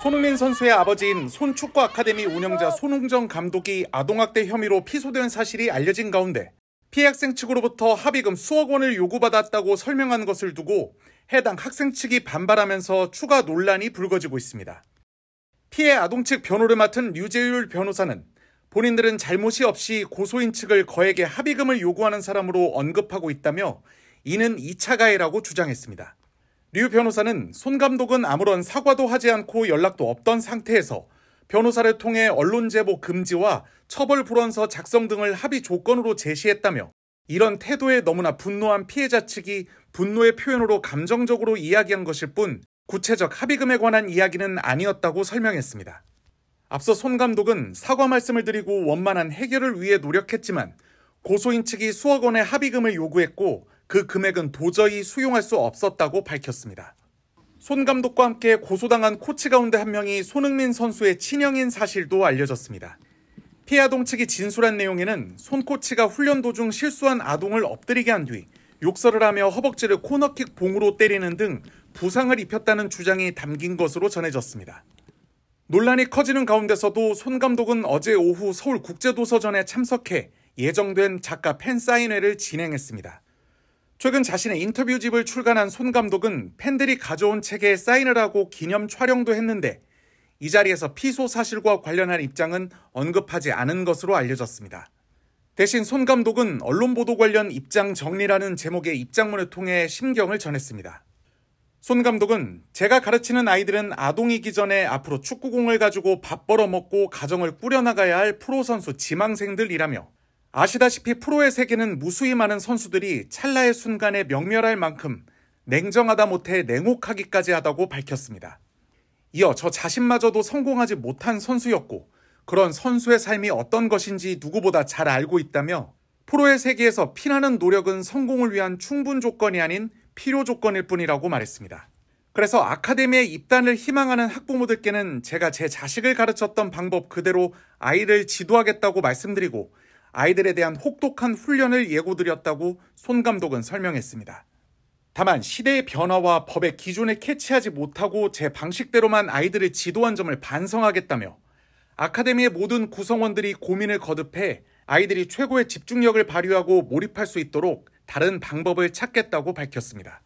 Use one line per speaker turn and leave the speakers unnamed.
손흥민 선수의 아버지인 손축구 아카데미 운영자 손흥정 감독이 아동학대 혐의로 피소된 사실이 알려진 가운데 피해 학생 측으로부터 합의금 수억 원을 요구받았다고 설명한 것을 두고 해당 학생 측이 반발하면서 추가 논란이 불거지고 있습니다. 피해 아동 측 변호를 맡은 류재율 변호사는 본인들은 잘못이 없이 고소인 측을 거액의 합의금을 요구하는 사람으로 언급하고 있다며 이는 2차 가해라고 주장했습니다. 류 변호사는 손 감독은 아무런 사과도 하지 않고 연락도 없던 상태에서 변호사를 통해 언론 제보 금지와 처벌 불원서 작성 등을 합의 조건으로 제시했다며 이런 태도에 너무나 분노한 피해자 측이 분노의 표현으로 감정적으로 이야기한 것일 뿐 구체적 합의금에 관한 이야기는 아니었다고 설명했습니다. 앞서 손 감독은 사과 말씀을 드리고 원만한 해결을 위해 노력했지만 고소인 측이 수억 원의 합의금을 요구했고 그 금액은 도저히 수용할 수 없었다고 밝혔습니다. 손 감독과 함께 고소당한 코치 가운데 한 명이 손흥민 선수의 친형인 사실도 알려졌습니다. 피아동 해 측이 진술한 내용에는 손 코치가 훈련 도중 실수한 아동을 엎드리게 한 뒤 욕설을 하며 허벅지를 코너킥 봉으로 때리는 등 부상을 입혔다는 주장이 담긴 것으로 전해졌습니다. 논란이 커지는 가운데서도 손 감독은 어제 오후 서울국제도서전에 참석해 예정된 작가 팬 사인회를 진행했습니다. 최근 자신의 인터뷰집을 출간한 손 감독은 팬들이 가져온 책에 사인을 하고 기념 촬영도 했는데 이 자리에서 피소 사실과 관련한 입장은 언급하지 않은 것으로 알려졌습니다. 대신 손 감독은 언론 보도 관련 입장 정리라는 제목의 입장문을 통해 심경을 전했습니다. 손 감독은 제가 가르치는 아이들은 아동이기 전에 앞으로 축구공을 가지고 밥 벌어먹고 가정을 꾸려나가야 할 프로선수 지망생들이라며 아시다시피 프로의 세계는 무수히 많은 선수들이 찰나의 순간에 명멸할 만큼 냉정하다 못해 냉혹하기까지 하다고 밝혔습니다. 이어 저 자신마저도 성공하지 못한 선수였고 그런 선수의 삶이 어떤 것인지 누구보다 잘 알고 있다며 프로의 세계에서 피나는 노력은 성공을 위한 충분 조건이 아닌 필요 조건일 뿐이라고 말했습니다. 그래서 아카데미에 입단을 희망하는 학부모들께는 제가 제 자식을 가르쳤던 방법 그대로 아이를 지도하겠다고 말씀드리고 아이들에 대한 혹독한 훈련을 예고드렸다고 손 감독은 설명했습니다. 다만 시대의 변화와 법의 기준에 캐치하지 못하고 제 방식대로만 아이들을 지도한 점을 반성하겠다며 아카데미의 모든 구성원들이 고민을 거듭해 아이들이 최고의 집중력을 발휘하고 몰입할 수 있도록 다른 방법을 찾겠다고 밝혔습니다.